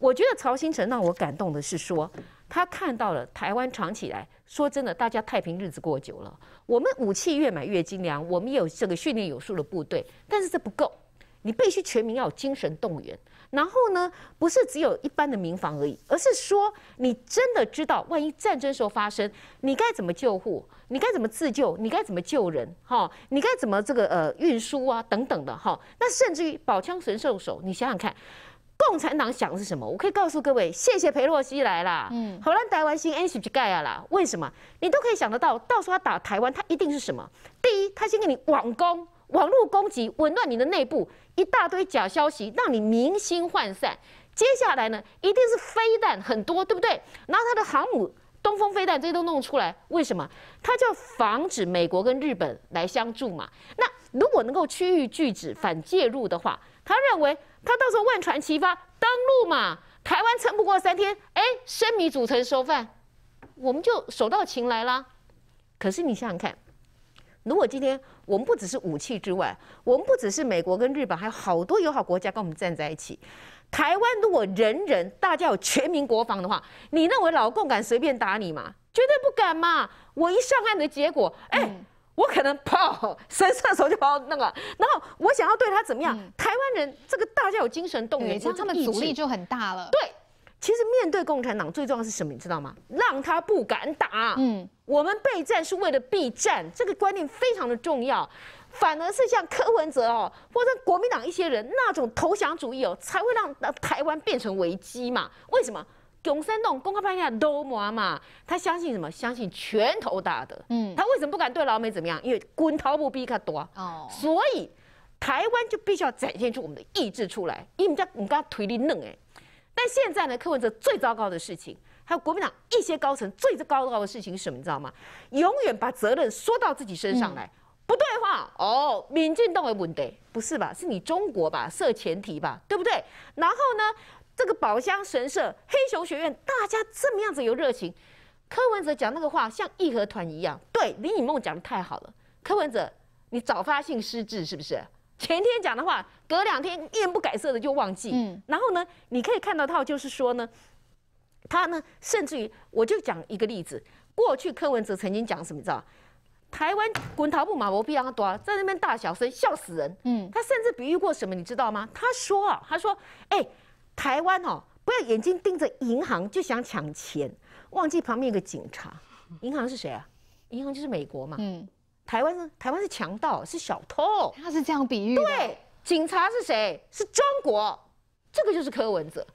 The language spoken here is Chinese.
我觉得曹新成让我感动的是说，他看到了台湾强起来。说真的，大家太平日子过久了，我们武器越买越精良，我们有这个训练有素的部队，但是这不够，你必须全民要精神动员。然后呢，不是只有一般的民防而已，而是说你真的知道，万一战争时候发生，你该怎么救护，你该怎么自救，你该怎么救人，哈，你该怎么这个呃运输啊等等的哈。那甚至于宝枪神射手，你想想看。共产党想的是什么？我可以告诉各位，谢谢裴洛西来了，嗯，荷兰台湾新安是不盖啊啦？为什么？你都可以想得到，到时候他打台湾，他一定是什么？第一，他先给你网攻、网络攻击，紊乱你的内部，一大堆假消息，让你民心涣散。接下来呢，一定是飞弹很多，对不对？然后他的航母、东风飞弹这些都弄出来，为什么？他就防止美国跟日本来相助嘛。那如果能够区域拒止反介入的话，他认为他到时候万船齐发登陆嘛，台湾撑不过三天，哎，生米煮成熟饭，我们就手到擒来啦。可是你想想看，如果今天我们不只是武器之外，我们不只是美国跟日本，还有好多友好国家跟我们站在一起，台湾如果人人大家有全民国防的话，你认为老共敢随便打你吗？绝对不敢嘛！我一上岸的结果，哎。我可能跑，伸伸手就跑那个，然后我想要对他怎么样？台湾人这个大家有精神动力，他们阻力就很大了。对，其实面对共产党最重要是什么？你知道吗？让他不敢打。嗯，我们备战是为了避战，这个观念非常的重要。反而是像柯文哲哦，或者国民党一些人那种投降主义哦，才会让台湾变成危机嘛？为什么？蒋三栋公开批下都毛嘛，他相信什么？相信拳头大的。嗯，他为什么不敢对老美怎么样？因为滚头不比他大。哦，所以台湾就必须要展现出我们的意志出来。因为我们家我们刚推力嫩哎，但现在呢，柯文哲最糟糕的事情，还有国民党一些高层最糟糕的事情是什么？你知道吗？永远把责任说到自己身上来，不对话哦，民进党会问题不是吧？是你中国吧？设前提吧，对不对？然后呢？这个宝箱神社、黑熊学院，大家这么样子有热情。柯文哲讲那个话，像义和团一样。对林以梦讲的太好了。柯文哲，你早发性失智是不是？前天讲的话，隔两天面不改色的就忘记。嗯。然后呢，你可以看到他，就是说呢，他呢，甚至于，我就讲一个例子。过去柯文哲曾经讲什么？你知道？台湾滚桃木马我不让躲，在那边大小声，笑死人。嗯。他甚至比喻过什么？你知道吗？他说啊，他说，哎。台湾哦，不要眼睛盯着银行就想抢钱，忘记旁边一个警察。银行是谁啊？银行就是美国嘛。嗯，台湾是台湾是强盗，是小偷。他是这样比喻。对，警察是谁？是中国。这个就是柯文哲。